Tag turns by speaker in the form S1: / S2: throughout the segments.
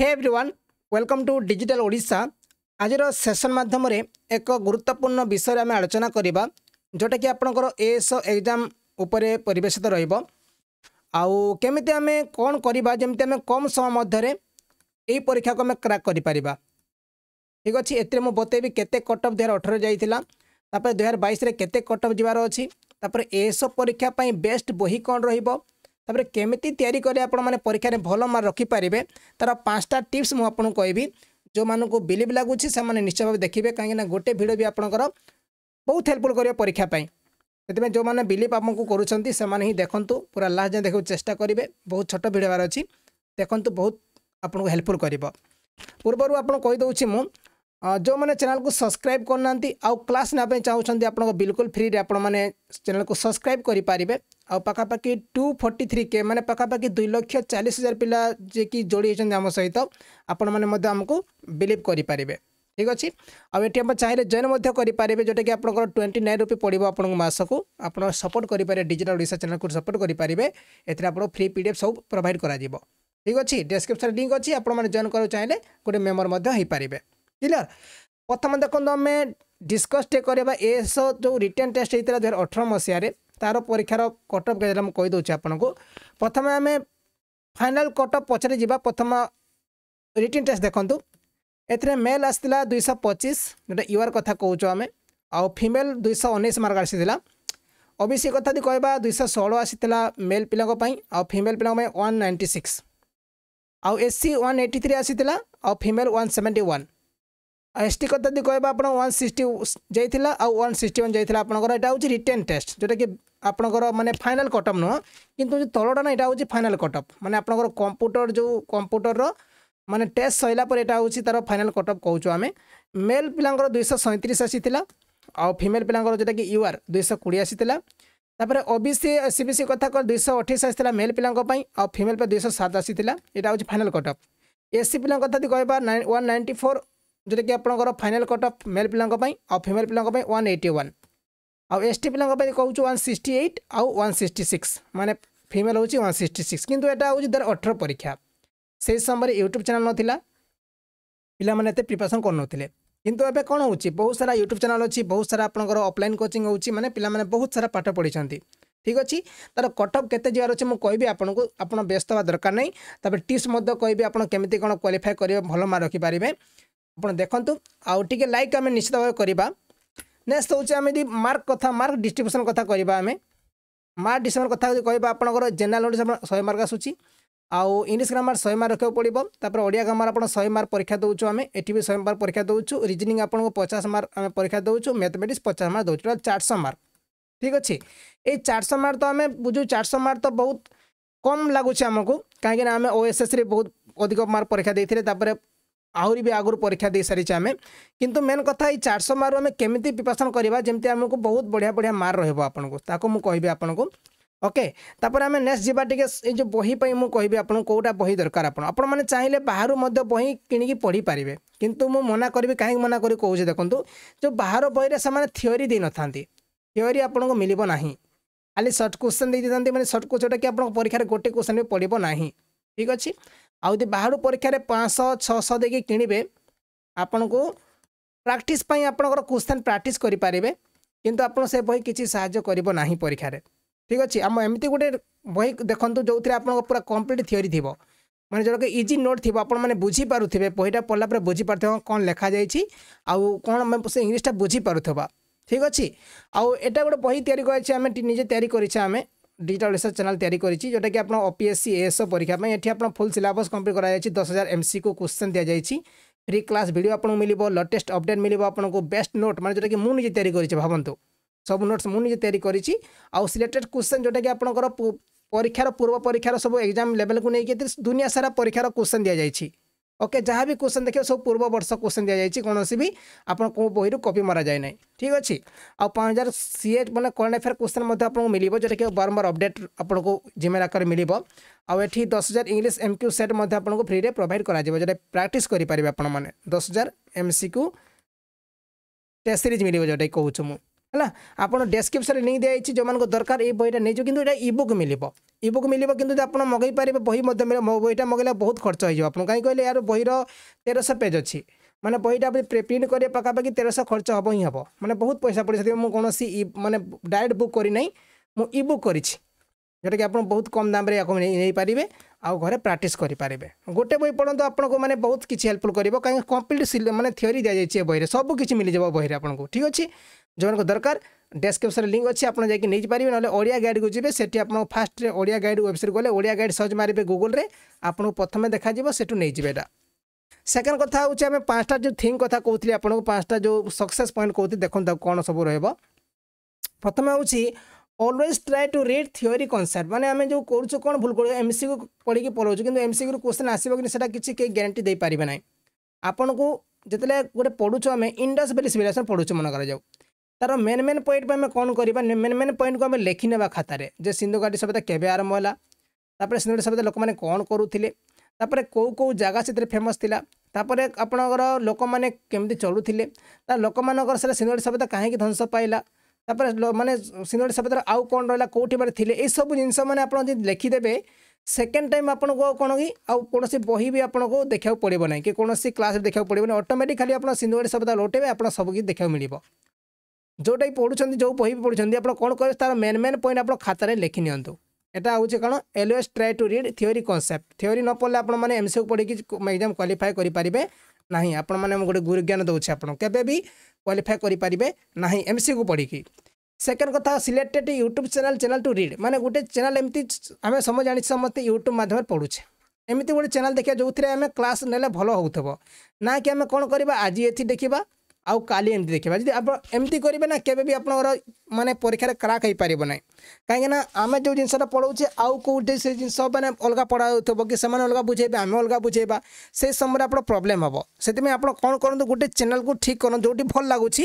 S1: Hai everyone welcome to digital Odisha ଆଜିର session ମାଧ୍ୟମରେ ଏକ ଗୁରୁତ୍ୱପୂର୍ଣ୍ଣ ବିଷୟରେ ଆମେ ଆଲୋଚନା କରିବା ଯେଉଁଟାକି ଆପଣଙ୍କର ଏଏସ୍ଓ ଏକ୍ଜାମ୍ ଉପରେ ପରିବେଶିତ ରହିବ ଆଉ କେମିତି ଆମେ କ'ଣ କରିବା ଯେମିତି ଆମେ କମ୍ ସମୟ ମଧ୍ୟରେ ଏହି ପରୀକ୍ଷାକୁ ଆମେ କ୍ରାକ୍ କରିପାରିବା ଠିକ୍ ଅଛି ଏଥିରେ ମୁଁ ବତେଇବି କେତେ କଟଅଫ୍ ଦୁଇହଜାର ଅଠରରେ ଯାଇଥିଲା ତାପରେ ଦୁଇହଜାର ବାଇଶରେ କେତେ କଟଅଫ୍ ଯିବାର ଅଛି ତାପରେ ଏଏସ୍ଓ ପରୀକ୍ଷା ପାଇଁ ବେଷ୍ଟ ବହି କ'ଣ ରହିବ ତାପରେ କେମିତି ତିଆରି କରି ଆପଣମାନେ ପରୀକ୍ଷାରେ ଭଲ ମାର୍କ ରଖିପାରିବେ ତା'ର ପାଞ୍ଚଟା ଟିପ୍ସ ମୁଁ ଆପଣଙ୍କୁ କହିବି ଯେଉଁମାନଙ୍କୁ ବିଲିଭ୍ ଲାଗୁଛି ସେମାନେ ନିଶ୍ଚୟ ଭାବେ ଦେଖିବେ କାହିଁକିନା ଗୋଟେ ଭିଡ଼ିଓ ବି ଆପଣଙ୍କର ବହୁତ ହେଲ୍ପଫୁଲ୍ କରିବ ପରୀକ୍ଷା ପାଇଁ ସେଥିପାଇଁ ଯେଉଁମାନେ ବିଲିଭ୍ ଆପଣଙ୍କୁ କରୁଛନ୍ତି ସେମାନେ ହିଁ ଦେଖନ୍ତୁ ପୁରା ଲାଷ୍ଟ ଯାଏଁ ଦେଖିବାକୁ ଚେଷ୍ଟା କରିବେ ବହୁତ ଛୋଟ ଭିଡ଼ିଓ ହେବାର ଅଛି ଦେଖନ୍ତୁ ବହୁତ ଆପଣଙ୍କୁ ହେଲ୍ପଫୁଲ୍ କରିବ ପୂର୍ବରୁ ଆପଣଙ୍କୁ କହିଦେଉଛି ମୁଁ ଯେଉଁମାନେ ଚ୍ୟାନେଲକୁ ସବସ୍କ୍ରାଇବ୍ କରୁନାହାନ୍ତି ଆଉ କ୍ଲାସ୍ ନେବା ପାଇଁ ଚାହୁଁଛନ୍ତି ଆପଣଙ୍କ ବିଲକୁଲ ଫ୍ରିରେ ଆପଣମାନେ ଚ୍ୟାନେଲକୁ ସବସ୍କ୍ରାଇବ୍ କରିପାରିବେ ଆଉ ପାଖାପାଖି ଟୁ ଫର୍ଟି ଥ୍ରୀ କେ ମାନେ ପାଖାପାଖି ଦୁଇ ଲକ୍ଷ ଚାଳିଶ ହଜାର ପିଲା ଯିଏକି ଯୋଡ଼ି ହୋଇଛନ୍ତି ଆମ ସହିତ ଆପଣମାନେ ମଧ୍ୟ ଆମକୁ ବିଲିଭ୍ କରିପାରିବେ ଠିକ୍ ଅଛି ଆଉ ଏଠି ଆପଣ ଚାହିଁଲେ ଜଏନ୍ ମଧ୍ୟ କରିପାରିବେ ଯେଉଁଟାକି ଆପଣଙ୍କର ଟ୍ୱେଣ୍ଟି ନାଇନ୍ ରୁପି ପଡ଼ିବ ଆପଣଙ୍କୁ ମାସକୁ ଆପଣ ସପୋର୍ଟ କରିପାରିବେ ଡିଜିଟାଲ୍ ଓଡ଼ିଶା ଚ୍ୟାନେଲକୁ ସପୋର୍ଟ କରିପାରିବେ ଏଥିରେ ଆପଣଙ୍କୁ ଫ୍ରି ପି ଡି ଏଫ୍ ସବୁ ପ୍ରୋଭାଇଡ଼ କରାଯିବ ଠିକ୍ ଅଛି ଡେସ୍କ୍ରିପ୍ସନ୍ ଲିଙ୍କ୍ ଅଛି ଆପଣମାନେ ଜଏନ୍ କରିବାକୁ ଚାହିଁଲେ ଗୋଟେ ମେମ୍ବର ମଧ୍ୟ ହୋଇପାରିବେ क्लियर प्रथम देखो आम डिस्कस एस जो रिटर्न टेस्ट होता दुई हजार अठर मसीह तार परीक्षार कटअप गैजेट कहीदे आपन प्रथम आम फाइनाल कटअप पचर जावा प्रथम रिटर्न टेस्ट देखु ए मेल आसला दुईश पचिश जोटा यूआर कथा कौच आम आउ फिमेल दुईश उन्नीस मार्क आसी ओबीसी कथा जी कह दुईश षोह आसी मेल पिलाई आउ फिमेल पिलाई वन नाइंटी सिक्स आउ S C one eighty three आसी आउ female one seventy one ST কথা যদি কহবা আপনার ওয়ান সিক্সটি যাই আন সিক্সটি ওয়ান যাই আপনার এটা হচ্ছে রিটেন টেস্ট যেটা কি আপনার মানে ফাইনাল কটঅফ নুহ কিন্তু যে তলটা না এটা হচ্ছে ফাইনাল কটঅফ মানে আপনার কম্পুটর যে কম্পুটর মানে টেস্ট সরিলা পরে এটা হচ্ছে তার ফাইনাল কটঅফ কৌছু আমি মেল পিলাঙ্কর দুইশ সৈঁত্রিশ আসিলা আও ফিমেল পিলাঙ্কর যেটা কি ইউআর দুইশ কোড়ি আসিলা তাপরে ওবিসি এসসিবিসি কথা কর দুইশ অঠেইশ আসিলা মেল পিলাঙ্ক পাই আও ফিমেল পে দুইশ সাত আসিলা এটা হচ্ছে ফাইনাল কটঅফ এসসি পিলাঙ্ক কথা যদি কহবা ওয়ান নাইনটি ফোর ଯେଉଁଟାକି ଆପଣଙ୍କର ଫାଇନାଲ୍ କଟ୍ ଅଫ୍ ମେଲ୍ ପିଲାଙ୍କ ପାଇଁ ଆଉ ଫିମେଲ୍ ପିଲାଙ୍କ ପାଇଁ ୱାନ୍ ଏଇଟି ୱାନ୍ ଆଉ ଏସ୍ ଟି ପିଲାଙ୍କ ପାଇଁ କହୁଛୁ ୱାନ୍ ସିକ୍ସଟି ଏଇଟ୍ ଆଉ ୱାନ୍ ସିକ୍ସଟି ସିକ୍ସ ମାନେ ଫିମେଲ୍ ହେଉଛି ୱାନ୍ ସିକ୍ସଟି ସିକ୍ସ କିନ୍ତୁ ଏଇଟା ହେଉଛି ଦୁଇ ଅଠର ପରୀକ୍ଷା ସେହି ସମୟରେ ୟୁଟ୍ୟୁବ୍ ଚ୍ୟାନେଲ୍ ନଥିଲା ପିଲାମାନେ ଏତେ ପ୍ରିପାରେସନ୍ କରୁନଥିଲେ କିନ୍ତୁ ଏବେ କ'ଣ ହେଉଛି ବହୁତ ସାରା ୟୁଟ୍ୟୁବ୍ ଚ୍ୟାନେଲ୍ ଅଛି ବହୁତ ସାରା ଆପଣଙ୍କର ଅଫଲାଇନ୍ କୋଚିଂ ହେଉଛି ମାନେ ପିଲାମାନେ ବହୁତ ସାରା ପାଠ ପଢ଼ିଛନ୍ତି ଠିକ୍ ଅଛି ତା'ର କଟ୍ ଅଫ୍ କେତେ ଯିବାର ଅଛି ମୁଁ କହିବି ଆପଣଙ୍କୁ ଆପଣ ବ୍ୟସ୍ତ ହେବା ଦରକାର ନାହିଁ ତା'ପରେ ଟିପ୍ସ ମଧ୍ୟ କହିବି ଆପଣ କେମିତି କ'ଣ କ୍ୱାଲିଫାଏ କରିବେ ଭଲ ମାର୍କ ରଖିପାରିବେ પણ દેખંતુ આઉ ઠીકે લાઈક અમે નિશ્ચિત ભવ કરીબા નેક્સ્ટ હોચે અમે દી માર્ક કથા માર્ક ડિસ્ટ્રિબ્યુશન કથા કરીબા અમે મા ડિસેમ્બર કથા કહીબા આપણો જનરલ નોટસ આપણ 100 માર્કા સૂચી આઉ ઇંગલિશ ગ્રામર 100 માર્કા પડિબો તાપર ઓડિયા ગ્રામર આપણ 100 માર્ક પરીક્ષા દોઉચ અમે 8 ટી સેમ્બર પરીક્ષા દોઉચ રીઝનિંગ આપણો 50 માર્ક અમે પરીક્ષા દોઉચ મેથેમેટિક્સ 50 માર્ક દોઉચ 400 માર્ક ઠીક અછી એ 400 માર્ક તો અમે બુજુ 400 માર્ક તો બહુત કોમ લાગુ છે અમાકો કાહી કે અમે ઓએસએસ રી બહુત અધિક માર્ક પરીક્ષા દેતલે તાપર ଆହୁରି ବି ଆଗରୁ ପରୀକ୍ଷା ଦେଇସାରିଛେ ଆମେ କିନ୍ତୁ ମେନ୍ କଥା ଏଇ ଚାରିଶହ ମାର୍କ ଆମେ କେମିତି ପ୍ରିପାରେସନ୍ କରିବା ଯେମିତି ଆମକୁ ବହୁତ ବଢ଼ିଆ ବଢ଼ିଆ ମାର୍କ ରହିବ ଆପଣଙ୍କୁ ତାକୁ ମୁଁ କହିବି ଆପଣଙ୍କୁ ଓକେ ତାପରେ ଆମେ ନେକ୍ସଟ ଯିବା ଟିକେ ଏଇ ଯେଉଁ ବହି ପାଇଁ ମୁଁ କହିବି ଆପଣଙ୍କୁ କେଉଁଟା ବହି ଦରକାର ଆପଣ ଆପଣମାନେ ଚାହିଁଲେ ବାହାରୁ ମଧ୍ୟ ବହି କିଣିକି ପଢ଼ିପାରିବେ କିନ୍ତୁ ମୁଁ ମନା କରିବି କାହିଁକି ମନା କରି କହୁଛି ଦେଖନ୍ତୁ ଯେଉଁ ବାହାର ବହିରେ ସେମାନେ ଥିଓରି ଦେଇନଥାନ୍ତି ଥିଓରି ଆପଣଙ୍କୁ ମିଳିବ ନାହିଁ ଖାଲି ସର୍ଟ କ୍ୱେଶ୍ଚନ୍ ଦେଇଦେଇଥାନ୍ତି ମାନେ ସର୍ଟ କ୍ୱେଶ୍ଚନ୍ ଯେଉଁଟାକି ଆପଣଙ୍କ ପରୀକ୍ଷାରେ ଗୋଟେ କ୍ୱେଶ୍ଚନ୍ ବି ପଡ଼ିବ ନାହିଁ ଠିକ୍ ଅଛି ଆଉ ଯଦି ବାହାରୁ ପରୀକ୍ଷାରେ ପାଞ୍ଚଶହ ଛଅଶହ ଦେଇକି କିଣିବେ ଆପଣଙ୍କୁ ପ୍ରାକ୍ଟିସ୍ ପାଇଁ ଆପଣଙ୍କର କ୍ୱେଶ୍ଚନ୍ ପ୍ରାକ୍ଟିସ୍ କରିପାରିବେ କିନ୍ତୁ ଆପଣ ସେ ବହି କିଛି ସାହାଯ୍ୟ କରିବ ନାହିଁ ପରୀକ୍ଷାରେ ଠିକ୍ ଅଛି ଆମ ଏମିତି ଗୋଟେ ବହି ଦେଖନ୍ତୁ ଯେଉଁଥିରେ ଆପଣଙ୍କ ପୁରା କମ୍ପ୍ଲିଟ୍ ଥିଓରି ଥିବ ମାନେ ଯେଉଁଟାକି ଇଜି ନୋଟ୍ ଥିବ ଆପଣମାନେ ବୁଝିପାରୁଥିବେ ବହିଟା ପଢ଼ିଲା ପରେ ବୁଝିପାରୁଥିବ କ'ଣ ଲେଖାଯାଇଛି ଆଉ କ'ଣ ସେ ଇଂଲିଶଟା ବୁଝିପାରୁଥିବା ଠିକ୍ ଅଛି ଆଉ ଏଇଟା ଗୋଟେ ବହି ତିଆରି କରିଛେ ଆମେ ନିଜେ ତିଆରି କରିଛେ ଆମେ ডিজিটাল রিসর্চ চ্যানেল তৈরি করেছি যেটা কি আপনার ওপিএসসি এএসও পরীক্ষা পাই এটি আপনার ফুল সিলেবস কমপ্লিট করা যাই দশ হাজার এমসি কু কোশ্চেন দিয়া যাই ফ্রি ক্লাস ভিডিও আপনার মিলব লটেস্ট অপডেট মিলব আপনার বেস্ট নোট মানে যেটা কি মু নিজে তৈরি করেছি ভাবন্তু সব নোটস মু নিজে তৈরি করেছি আউ সিলেক্টেড কোশ্চেন যেটা কি আপনার পরীক্ষার পূর্ব পরীক্ষার সব এক্সাম লেভেলকে নিয়ে দুনিয়া সারা পরীক্ষার কোশ্চেন দিয়া যাই ଓକେ ଯାହା ବି କ୍ୱେଶ୍ଚନ୍ ଦେଖିବେ ସବୁ ପୂର୍ବ ବର୍ଷ କ୍ୱେଶ୍ଚନ୍ ଦିଆଯାଇଛି କୌଣସି ବି ଆପଣ କେଉଁ ବହିରୁ କପି ମରାଯାଏ ନାହିଁ ଠିକ୍ ଅଛି ଆଉ ପାଞ୍ଚ ହଜାର ସିଏ ମାନେ କରେଣ୍ଟ ଆଫେୟାର କ୍ୱେଶ୍ଚନ୍ ମଧ୍ୟ ଆପଣଙ୍କୁ ମିଳିବ ଯେଉଁଟାକି ବାରମ୍ବାର ଅପଡ଼େଟ୍ ଆପଣଙ୍କୁ ଜିମେଲ୍ ଆକାରରେ ମିଳିବ ଆଉ ଏଠି ଦଶ ହଜାର ଇଂଲିଶ ଏମ୍ କ୍ୟୁ ସେଟ୍ ମଧ୍ୟ ଆପଣଙ୍କୁ ଫ୍ରିରେ ପ୍ରୋଭାଇଡ଼ କରାଯିବ ଯେଉଁଟା ପ୍ରାକ୍ଟିସ୍ କରିପାରିବେ ଆପଣମାନେ ଦଶ ହଜାର M C Q test series ମିଳିବ ଯେଉଁଟାକି କହୁଛୁ ମୁଁ ହେଲା ଆପଣ ଡେସ୍କ୍ରିପ୍ସନ୍ରେ ଲିଙ୍କ୍ ଦିଆଯାଇଛି ଯେଉଁମାନଙ୍କୁ ଦରକାର ଏଇ ବହିଟା ନେଇଯିବ କିନ୍ତୁ ଏଇଟା ଇ ବୁକ୍ ମିଳିବ ଇ ବୁକ୍ ମିଳିବ କିନ୍ତୁ ଆପଣ ମଗାଇ ପାରିବେ ବହି ମଧ୍ୟ ବହିଟା ମଗାଇଲେ ବହୁତ ଖର୍ଚ୍ଚ ହେଇଯିବ ଆପଣ କାହିଁକି କହିଲେ ଏହାର ବହିର ତେରଶହ ପେଜ୍ ଅଛି ମାନେ ବହିଟା ପ୍ରିଣ୍ଟ କରିବା ପାଖାପାଖି ତେରଶହ ଖର୍ଚ୍ଚ ହେବ ହିଁ ହେବ ମାନେ ବହୁତ ପଇସା ପଡ଼ିଛି ସେଥିପାଇଁ ମୁଁ କୌଣସି ଇ ମାନେ ଡାଇରେକ୍ଟ ବୁକ୍ କରିନାହିଁ ମୁଁ ଇ ବୁକ୍ କରିଛି ଯେଉଁଟାକି ଆପଣ ବହୁତ କମ୍ ଦାମରେ ୟାକୁ ନେଇପାରିବେ ଆଉ ଘରେ ପ୍ରାକ୍ଟିସ୍ କରିପାରିବେ ଗୋଟେ ବହି ପଢ଼ନ୍ତୁ ଆପଣଙ୍କୁ ମାନେ ବହୁତ କିଛି ହେଲ୍ପଫୁଲ୍ କରିବ କାହିଁକି କମ୍ପ୍ଲିଟ୍ ମାନେ ଥିଓରି ଦିଆଯାଇଛି ଏ ବହିରେ ସବୁ କିଛି ମିଳିଯିବ ବହିରେ ଆପଣଙ୍କୁ ଠିକ୍ ଅଛି ଯେଉଁମାନଙ୍କୁ ଦରକାର ଡେସ୍କ୍ରିପ୍ସନ୍ରେ ଲିଙ୍କ୍ ଅଛି ଆପଣ ଯାଇକି ନେଇପାରିବେ ନହେଲେ ଓଡ଼ିଆ ଗାଇଡ଼କୁ ଯିବେ ସେଠି ଆପଣ ଫାଷ୍ଟରେ ଓଡ଼ିଆ ଗାଇଡ଼ ୱେବସାଇଟ୍ ଗଲେ ଓଡ଼ିଆ ଗାଇଡ଼ ସର୍ଚ୍ଚ ମାରିବେ ଗୁଗୁଲରେ ଆପଣଙ୍କୁ ପ୍ରଥମେ ଦେଖାଯିବ ସେଠୁ ନେଇଯିବେ ଏଇଟା ସେକେଣ୍ଡ କଥା ହେଉଛି ଆମେ ପାଞ୍ଚଟା ଯେଉଁ ଥିଙ୍ଗ କଥା କହୁଥିଲି ଆପଣଙ୍କୁ ପାଞ୍ଚଟା ଯେଉଁ ସକ୍ସେସ୍ ପଏଣ୍ଟ କହୁଥିଲି ଦେଖନ୍ତୁ ତାକୁ କ'ଣ ସବୁ ରହିବ ପ୍ରଥମେ ହେଉଛି always try to read theory concept ମାନେ ଆମେ ଯେଉଁ କରୁଛୁ କ'ଣ ଭୁଲ କରୁ ଏମ୍ସିକୁ ପଢ଼ିକି ପଢ଼ାଉଛୁ କିନ୍ତୁ ଏମ୍ସିକ୍ୟୁରୁ କ୍ୱେଶ୍ଚନ୍ ଆସିବ କିନ୍ତୁ ସେଇଟା କିଛି କେହି ଗ୍ୟାରେଣ୍ଟି ଦେଇପାରିବେ ନାହିଁ ଆପଣଙ୍କୁ ଯେତେବେଳେ ଗୋଟେ ପଢ଼ୁଛୁ ଆମେ ଇଣ୍ଡସ୍ ବେଲି ସିଭିଲାଇଜେସନ୍ ପଢ଼ୁଛୁ ମନେ କରାଯାଉ তার মেন মেন পয়েন্ট আমি কোণ করা মেন মেন পয়েন্টকে আমি লেখি নেওয়া খাতার যে সিন্ধু ঘাটি সভ্যতা কেবে আরম্ভ হল তাপরে সিন্ধু ঘাটি সভ্যতা লোক মানে কোণ করুলে তাপরে কেউ কেউ জায়গা সেতরে ফেমস লা ତାପରେ ଆପଣଙ୍କର ଲୋକମାନେ କେମିତି ଚଳୁଥିଲେ ତା ଲୋକମାନଙ୍କର ସେଟା ସିନେଡ଼ି ସଭ୍ୟତା କାହିଁକି ଧ୍ୱଂସ ପାଇଲା ତାପରେ ମାନେ ସିନେଡ଼ି ସଭ୍ୟତାର ଆଉ କ'ଣ ରହିଲା କେଉଁଠି ମାନେ ଥିଲେ ଏସବୁ ଜିନିଷ ମାନେ ଆପଣ ଯଦି ଲେଖିଦେବେ ସେକେଣ୍ଡ ଟାଇମ୍ ଆପଣଙ୍କୁ ଆଉ କ'ଣ କି ଆଉ କୌଣସି ବହି ବି ଆପଣଙ୍କୁ ଦେଖିବାକୁ ପଡ଼ିବ ନାହିଁ କି କୌଣସି କ୍ଲାସ୍ରେ ଦେଖିବାକୁ ପଡ଼ିବନି ଅଟୋମେଟିକ୍ ଖାଲି ଆପଣ ସିନେଡ଼ି ସଭ୍ୟତା ଲୋଟେଇବେ ଆପଣ ସବୁ କିଛି ଦେଖିବାକୁ ମିଳିବ ଯେଉଁଟାକି ପଢ଼ୁଛନ୍ତି ଯେଉଁ ବହି ବି ପଢ଼ୁଛନ୍ତି ଆପଣ କ'ଣ କରିବେ ତା'ର ମେନ୍ ମେନ୍ ପଏଣ୍ଟ ଆପଣ ଖାତାରେ ଲେଖି ନିଅନ୍ତୁ ଏଇଟା ହେଉଛି କ'ଣ always try to read theory concept theory ନ ପଢ଼ିଲେ ଆପଣମାନେ ଏମ୍ସିକୁ ପଢ଼ିକି ଏକ୍ଜାମ୍ କ୍ୱାଲିଫାଏ କରିପାରିବେ ନାହିଁ ଆପଣମାନେ ମୁଁ ଗୋଟେ ଗୁରୁଜ୍ଞାନ ଦେଉଛି ଆପଣ କେବେ ବି କ୍ୱାଲିଫାଏ କରିପାରିବେ ନାହିଁ ଏମ୍ସିକୁ ପଢ଼ିକି ସେକେଣ୍ଡ କଥା selected YouTube channel channel to read ମାନେ ଗୋଟେ ଚ୍ୟାନେଲ୍ ଏମିତି ଆମେ ସମସ୍ତେ ଜାଣିଛୁ ସମସ୍ତେ ୟୁଟ୍ୟୁବ୍ ମାଧ୍ୟମରେ ପଢ଼ୁଛେ ଏମିତି ଗୋଟେ ଚ୍ୟାନେଲ୍ ଦେଖିବା ଯେଉଁଥିରେ ଆମେ କ୍ଲାସ୍ ନେଲେ ଭଲ ହେଉଥିବ ନା କି ଆମେ କ'ଣ କରିବା ଆଜି ଏଠି ଦେଖିବା আউ কালি এমতি দেখিবা যদি আপন এমতি করিবে না কেবে বি আপনার মানে পরীক্ষার ক্রাক হয়ে পারিব না কাইকি না আমি যে জিনিসটা পড়াউছে আউ কোটি সেই জিনিস মানে অলগা পড়া হউথব কি সেমানে অলগা বুঝাইবে আমি অলগা বুঝাইবা সেই সময় আপনার প্রোবলেম হব সেপাই আপনার কোণ করতু গোটে চ্যানেল কু ঠিক করুন যেটি ভাল লাগুছি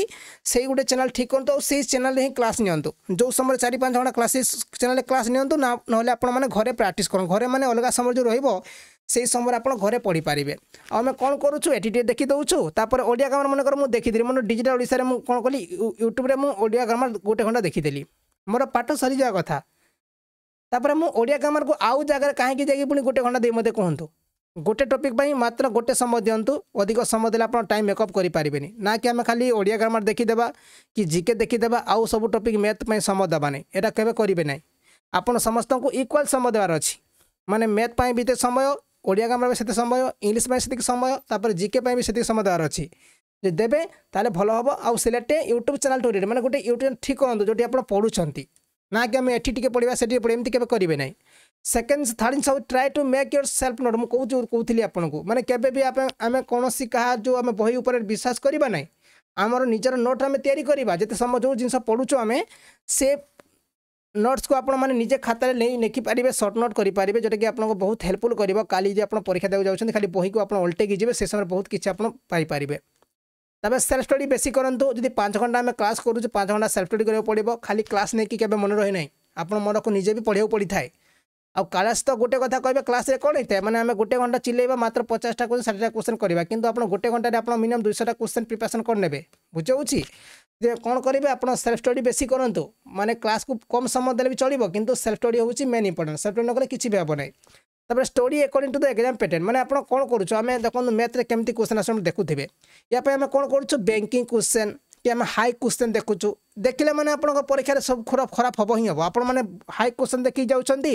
S1: সেই গোটে চ্যানেল ঠিক করতু আর সেই চ্যানেল হি ক্লাস নিয়ন্তু যে সময় চারি পাঁচ ঘন্টা ক্লাস চ্যানেল ক্লাস নিয়ন্তু না নহলে আপনার ঘরে প্র্যাকটিস করুন ঘরে মানে অলগা সময় যে রহব সেই সময় আপন ঘরে পড়ি পারিবে আমি কোন করুছো এটিটি দেখি দউছো তারপর ওড়িয়া গ্রামার মনে করমু দেখি দিই মনে ডিজিটাল ওড়িশা রে কোন কলি ইউটিউবে ওড়িয়া গ্রামার গটে ঘন্টা দেখি দিলি মোর পাট সরি যা কথা তারপর মু ওড়িয়া গ্রামার কো আউ জাগার কানে কি জায়গা পুন গটে ঘন্টা দিমতে কোহন্ত গটে টপিক বাই মাত্র গটে সময় দন্ত অধিক সময় দিলে আপন টাইম মেকআপ করি পারিবেন না কি আমি খালি ওড়িয়া গ্রামার দেখি দেবা কি जीके দেখি দেবা আউ সব টপিক ম্যাথ পই সময় দবা নাই এটা কেবে করিবে নাই আপন সমস্ত কো ইকুয়াল সময় দেবার আছে মানে ম্যাথ পই বিতে সময় ଓଡ଼ିଆ ଗ୍ରାମାର ପାଇଁ ସେତେ ସମୟ ଇଂଲିଶ ପାଇଁ ସେତିକି ସମୟ ତାପରେ ଜିକେ ପାଇଁ ବି ସେତିକି ସମୟ ଦେବାର ଅଛି ଯଦି ଦେବେ ତାହେଲେ ଭଲ ହେବ ଆଉ select YouTube channel to read ମାନେ ଗୋଟେ ୟୁଟ୍ୟୁବ୍ ଠିକ୍ କରନ୍ତୁ ଯେଉଁଠି ଆପଣ ପଢ଼ୁଛନ୍ତି ନା କି ଆମେ ଏଠି ଟିକେ ପଢ଼ିବା ସେଠି ପଢ଼ିବା ଏମିତି କେବେ କରିବେ ନାହିଁ ସେକେଣ୍ଡ ଥାର୍ଡ଼ ଜିନିଷ try to make yourself note ମୁଁ କହୁଛୁ କହୁଥିଲି ଆପଣଙ୍କୁ ମାନେ କେବେ ବି ଆମେ କୌଣସି କାହା ଯେଉଁ ଆମେ ବହି ଉପରେ ବିଶ୍ୱାସ କରିବା ନାହିଁ ଆମର ନିଜର ନୋଟ୍ ଆମେ ତିଆରି କରିବା ଯେତେ ସମୟ ଯେଉଁ ଜିନିଷ ପଢ଼ୁଛୁ ଆମେ ସେ নোটস কু আপনার নিজে খাতার লেখিপারে সর্ট নোট করে পারে যেটা কি আপনার বহুত হেল্পফুল করব কালি যে আপনার পরীক্ষা দেওয়া যাচ্ছেন খালি বহি কু আপনার অল্টেকি যাবে সে সময় বহুত কিছু আপনার পাইপারে তবে সেলফ স্টডি বেশি করতু যদি পাঁচ ঘন্টা আমি ক্লাস করুছু পাঁচ ঘন্টা সেলফ স্টডি করা পড়ব খালি ক্লাস নেই কেবে মনে রয়ে না আপনার মনকু নিজে বি পড়াও পড়ি থাকে ଆଉ କ୍ଲାସ୍ ତ ଗୋଟେ କଥା କହିବେ କ୍ଲାସ୍ରେ କ'ଣ ହେଇଥାଏ ମାନେ ଆମେ ଗୋଟେ ଘଣ୍ଟା ଚିଲେଇବା ମାତ୍ର ପଚାଶଟା କୋଶ୍ଚିନ୍ ଷାଠିଏଟା କୋଶ୍ଚିନ୍ କରିବା କିନ୍ତୁ ଆପଣ ଗୋଟେ ଘଣ୍ଟାରେ ଆପଣ ମିନିମମ୍ ଦୁଇଶହଟା କୋଶ୍ଚିନ୍ ପ୍ରିପାରେସନ୍ କରିନେବେ ବୁଝାଉଛି ଯେ କ'ଣ କରିବେ ଆପଣ ସେଲ୍ଫ ଷ୍ଟଡ଼ି ବେଶୀ କରନ୍ତୁ ମାନେ କ୍ଲାସ୍କୁ କମ୍ ସମୟ ଦେଲେ ବି ଚଳିବ କିନ୍ତୁ ସେଲ୍ଫ ଷ୍ଟଡ଼ି ହେଉଛି ମେନ୍ ଇମ୍ପୋର୍ଟାଣ୍ଟ ସେଲ୍ଫ ଷ୍ଟଡ଼ି ନ କଲେ କିଛି ବି ହେବ ନାହିଁ ତାପରେ study according to the exam pattern ମାନେ ଆପଣ କ'ଣ କରୁଛୁ ଆମେ ଦେଖନ୍ତୁ ମ୍ୟାଥ୍ରେ କେମିତି କୋଶ୍ଚିନ୍ ଆସୁଛନ୍ତି ଦେଖୁଥିବେ ୟା ପାଇଁ ଆମେ କ'ଣ କରୁଛୁ ବ୍ୟାଙ୍କିଂ କୋଶ୍ଚିନ୍ କି ଆମେ ହାଇ କ୍ୱେଶ୍ଚନ୍ ଦେଖୁଛୁ ଦେଖିଲେ ମାନେ ଆପଣଙ୍କ ପରୀକ୍ଷାରେ ସବୁ ଖରାପ ଖରାପ ହେବ ହିଁ ହେବ ଆପଣମାନେ ହାଇ କ୍ୱେଶ୍ଚନ୍ ଦେଖିକି ଯାଉଛନ୍ତି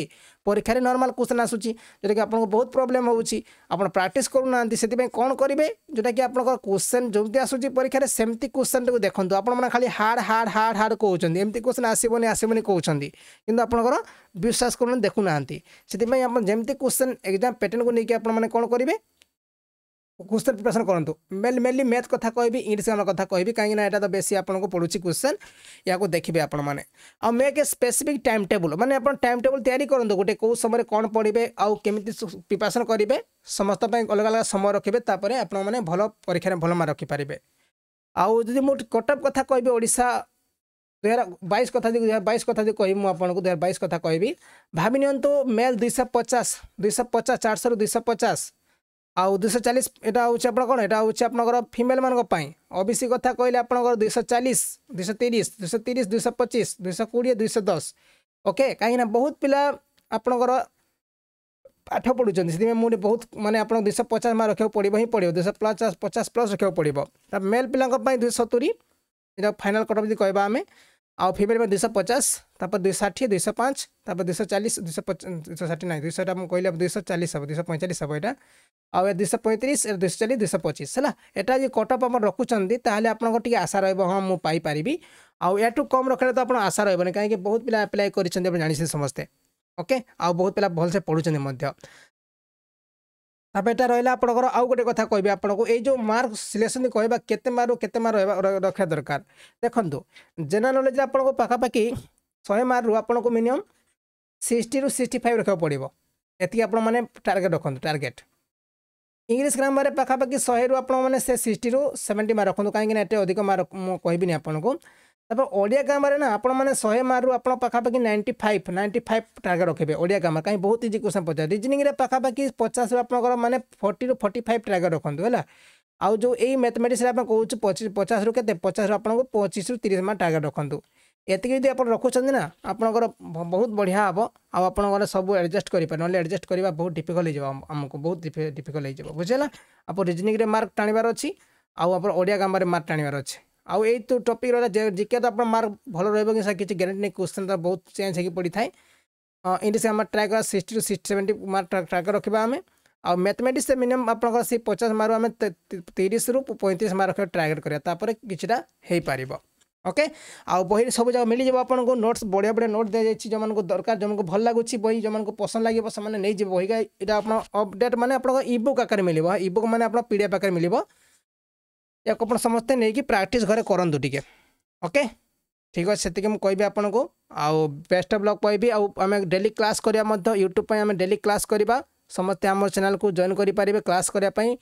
S1: ପରୀକ୍ଷାରେ ନର୍ମାଲ୍ କ୍ୱେଶ୍ଚନ୍ ଆସୁଛି ଯେଉଁଟାକି ଆପଣଙ୍କୁ ବହୁତ ପ୍ରୋବ୍ଲେମ୍ ହେଉଛି ଆପଣ ପ୍ରାକ୍ଟିସ୍ କରୁନାହାନ୍ତି ସେଥିପାଇଁ କ'ଣ କରିବେ ଯେଉଁଟାକି ଆପଣଙ୍କର କ୍ୱେଶ୍ଚନ୍ ଯେମିତି ଆସୁଛି ପରୀକ୍ଷାରେ ସେମିତି କ୍ୱେଶ୍ଚନ୍ଟାକୁ ଦେଖନ୍ତୁ ଆପଣମାନେ ଖାଲି ହାର୍ଡ଼ ହାର୍ଡ଼ ହାର୍ଡ଼ ହାର୍ଡ଼ କହୁଛନ୍ତି ଏମିତି କ୍ୱେଶ୍ଚନ୍ ଆସିବନି ଆସିବନି କହୁଛନ୍ତି କିନ୍ତୁ ଆପଣଙ୍କର ବିଶ୍ୱାସ କରୁନାହାନ୍ତି ଦେଖୁନାହାନ୍ତି ସେଥିପାଇଁ ଆପଣ ଯେମିତି କ୍ୱେଶ୍ଚନ୍ ଏକ୍ଜାମ୍ ପ୍ୟାଟର୍ନକୁ ନେଇକି ଆପଣମାନେ କ'ଣ କରିବେ क्वेश्चन प्रिपेरेसन करूँ मेनली मैथ कथा कहबी इंग्लीश ग्रामर कथा कहबी कहीं यहाँ तो बेस आपको पड़ूँ क्वेश्चन या देखिए आपण मैंने आ make a specific time table मैंने टाइम टेबुल तैयारी करूँ गोटे कौ समय कौन पढ़े आमि प्रिपेरेसन करेंगे समस्त अलग अलग समय रखे तापर आपने भल परीक्षा भल मार्क रखिपारे आदि मुझे कटअप कथ कह ओडा दुई बैस कथा दुई हजार बैस कथा कह आपको दुई हजार बैस कथा कहबी भाव मेल दुई पचास दुई पचास चार सौ दुई पचास ଆଉ ଦୁଇଶହ ଚାଳିଶ ଏଇଟା ହେଉଛି ଆପଣ କ'ଣ ଏଇଟା ହେଉଛି ଆପଣଙ୍କର ଫିମେଲ୍ମାନଙ୍କ ପାଇଁ ଓବିସି କଥା କହିଲେ ଆପଣଙ୍କର ଦୁଇଶହ ଚାଳିଶ ଦୁଇଶହ ତିରିଶ ଦୁଇଶହ ତିରିଶ ଦୁଇଶହ ପଚିଶ ଦୁଇଶହ କୋଡ଼ିଏ ଦୁଇଶହ ଦଶ ଓକେ କାହିଁକିନା ବହୁତ ପିଲା ଆପଣଙ୍କର ପାଠ ପଢ଼ୁଛନ୍ତି ସେଥିପାଇଁ ମୁଁ ବହୁତ ମାନେ ଆପଣଙ୍କୁ ଦୁଇଶହ ପଚାଶ ମାର୍କ ରଖିବାକୁ ପଡ଼ିବ ହିଁ ପଡ଼ିବ ଦୁଇଶହ ପଚାଶ ପଚାଶ ପ୍ଲସ୍ ରଖିବାକୁ ପଡ଼ିବ ମେଲ୍ ପିଲାଙ୍କ ପାଇଁ ଦୁଇଶହ ସତୁରି ଏଇଟା ଫାଇନାଲ୍ କଟ୍ ଅଫ୍ ଯଦି କହିବା ଆମେ ଆଉ ଫିମେଲ୍ ପାଇଁ ଦୁଇଶହ ପଚାଶ ତାପରେ ଦୁଇଶହ ଷାଠିଏ ଦୁଇଶହ ପାଞ୍ଚ ତାପରେ ଦୁଇଶହ ଚାଳିଶ ଦୁଇଶହ ଦୁଇଶହ ଷାଠିଏ ନାହିଁ ଦୁଇଶହଟା ମୁଁ କହିଲି ଦୁଇଶହ ଚାଳିଶ ହେବ ଦୁଇଶହ ପଇଁଚାଳିଶ ହେବ ଏଇଟା ଆଉ ଏ ଦୁଇଶହ ପଇଁତିରିଶ ଏ ଦୁଇଶହ ଚାଳିଶ ଦୁଇଶହ ପଚିଶ ହେଲା ଏଇଟା ଯଦି କଟଅପ୍ ଆପଣ ରଖୁଛନ୍ତି ତାହେଲେ ଆପଣଙ୍କର ଟିକେ ଆଶା ରହିବ ହଁ ମୁଁ ପାଇପାରିବି ଆଉ ଏଠୁ କମ୍ ରଖିଲେ ତ ଆପଣ ଆଶା ରହିବନି କାହିଁକି ବହୁତ ପିଲା ଆପ୍ଲାଏ କରିଛନ୍ତି ଆପଣ ଜାଣିଛନ୍ତି ସମସ୍ତେ ଓକେ ଆଉ ବହୁତ ପିଲା ଭଲସେ ପଢ଼ୁଛନ୍ତି ମଧ୍ୟ ତାପରେ ଏଇଟା ରହିଲା ଆପଣଙ୍କର ଆଉ ଗୋଟେ କଥା କହିବି ଆପଣଙ୍କୁ ଏଇ ଯେଉଁ ମାର୍କ ସିଲେକ୍ସନ୍ କହିବା କେତେ ମାର୍କରୁ କେତେ ମାର୍କ ରଖିବା ଦରକାର ଦେଖନ୍ତୁ ଜେନେରାଲ୍ ନଲେଜ୍ ଆପଣଙ୍କୁ ପାଖାପାଖି ଶହେ ମାର୍କରୁ ଆପଣଙ୍କୁ ମିନିମମ୍ ସିକ୍ସଟିରୁ ସିକ୍ସଟି ଫାଇଭ୍ ରଖିବାକୁ ପଡ଼ିବ ଏତିକି ଆପଣମାନେ ଟାର୍ଗେଟ୍ ରଖନ୍ତୁ ଟାର୍ଗେଟ୍ ଇଂଲିଶ ଗ୍ରାମରରେ ପାଖାପାଖି ଶହେରୁ ଆପଣମାନେ ସେ ସିକ୍ସଟିରୁ ସେଭେଣ୍ଟି ମାର୍କ ରଖନ୍ତୁ କାହିଁକିନା ଏତେ ଅଧିକ ମାର୍କ ମୁଁ କହିବିନି ଆପଣଙ୍କୁ ତାପରେ ଓଡ଼ିଆ ଗ୍ରାମରେ ନା ଆପଣମାନେ ଶହେ ମାର୍କରୁ ଆପଣ ପାଖାପାଖି ninety five ninety five target ରଖିବେ ଓଡ଼ିଆ ଗ୍ରାମ କାହିଁକି ବହୁତ ଇଜି କ୍ୱେଶ୍ଚନ୍ ପଚାରେ ରିଜନିଂରେ ପାଖାପାଖି ପଚାଶରୁ ଆପଣଙ୍କର ମାନେ ଫର୍ଟିରୁ ଫର୍ଟି ଫାଇଭ୍ ଟାର୍ଗେଟ୍ ରଖନ୍ତୁ ହେଲା ଆଉ ଯେଉଁ ଏଇ ମ୍ୟାଥମେଟିକ୍ସରେ ଆପଣ କହୁଛୁ ପଚିଶ ପଚାଶରୁ କେତେ ପଚାଶରୁ ଆପଣଙ୍କୁ ପଚିଶରୁ ତିରିଶ ମାର୍କ ଟାର୍ଗେଟ୍ ରଖନ୍ତୁ ଏତିକି ଯଦି ଆପଣ ରଖୁଛନ୍ତି ନା ଆପଣଙ୍କର ବହୁତ ବଢ଼ିଆ ହେବ ଆଉ ଆପଣଙ୍କର ସବୁ ଆଡ଼ଜଷ୍ଟ କରିପାରିବେ ନହେଲେ ଆଡ଼ଜଷ୍ଟ କରିବା ବହୁତ ଡିଫିକଲ୍ଟ ହେଇଯିବ ଆମକୁ ବହୁତ ଡିଫିକଲ୍ଟ ହେଇଯିବ ବୁଝିଲା ଆପଣ ରିଜନିଂରେ ମାର୍କ ଟାଣିବାର ଅଛି ଆଉ ଆପଣ ଓଡ଼ିଆ ଗ୍ରାମାରରେ ମାର୍କ ଟାଣିବାର ଅଛି ଆଉ ଏଇ ତ ଟପିକ୍ ରହିଲା ଜିକେ ତ ଆପଣ ମାର୍କ ଭଲ ରହିବ କି ସାର୍ କିଛି ଗ୍ୟାରେଣ୍ଟି ନାହିଁ କ୍ୱେଶ୍ଚନ୍ ତ ବହୁତ ଚେଞ୍ଜ ହେଇକି ପଡ଼ିଥାଏ ଇଂଲିଶ ଆମର ଟ୍ରାଏ କରିବା ସିକ୍ସଟିରୁ ସିକ୍ସଟି ସେଭେଣ୍ଟି ମାର୍କ ଟ୍ରାକ୍ ରଖିବା ଆମେ ଆଉ ମ୍ୟାଥମେଟିକ୍ସରେ ମିନିମମ୍ ଆପଣଙ୍କର ସେଇ ପଚାଶ ମାର୍କ ଆମେ ତିରିଶରୁ ପଇଁତିରିଶ ମାର୍କ ଟ୍ରାଏ କରିବା ତାପରେ କିଛିଟା ହେଇପାରିବ ओके आउ बही सब जगह मिल आपको नोट्स बढ़िया बढ़िया नोट दि जाइए जो को दरकार जो को भल लगुच बही जो को पसंद लगे से नहीं जी बही यहाँ आप अपडेट मैंने आप बुक आकर मिल इ बुक मैंने आप पीडिया आकार मिले या आप समस्ते नहीं प्राक्ट घर करके टी ओके ठीक अच्छे से मुझे आपको आउ बेस्ट ब्लग कह आम डेली क्लास करा यूट्यूब डेली क्लास करवा समस्ते आम चेल को जॉइन करें क्लास करने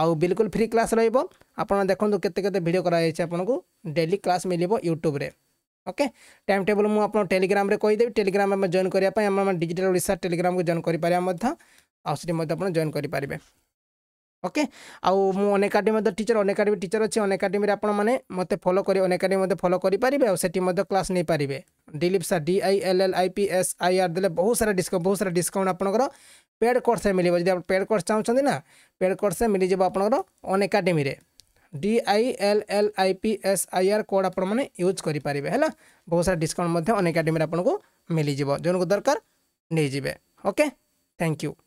S1: आउ बिल्कुल फ्री क्लास रोपण देखो के भिड कराई आपको डेली क्लास मिले यूट्यूब्रे ओके टाइम टेबुल मुझे टेलीग्राम कहीदेवी टेलीग्राम आम जॉइन करने डिजिटाल ओडा टेलीग्राम को जॉइन करें आउट आप जॉइन करेंगे ओके आनेकाडेमी मैं टीचर अनकाडेमी टीचर अच्छे अनकाडेमी आप मत फलो करेंकाडेमी मैं फलो करेंगे और क्लास नहीं पारे Dilip sir D I L L I P S I R दे बहुत सारा डिस्क बहुत सारा डिस्काउंट आपंकर पेड कोर्स मिले जब आप पेड कोर्स चाहते ना पेड कोर्स मिल जाए आपंकर Unacademy D I L L I P S I R code आपने यूज करेंगे है बहुत सारा डिस्काउंट अनकाडेमी आपको मिलजो जो दरकार नहीं जी ओके थैंक यू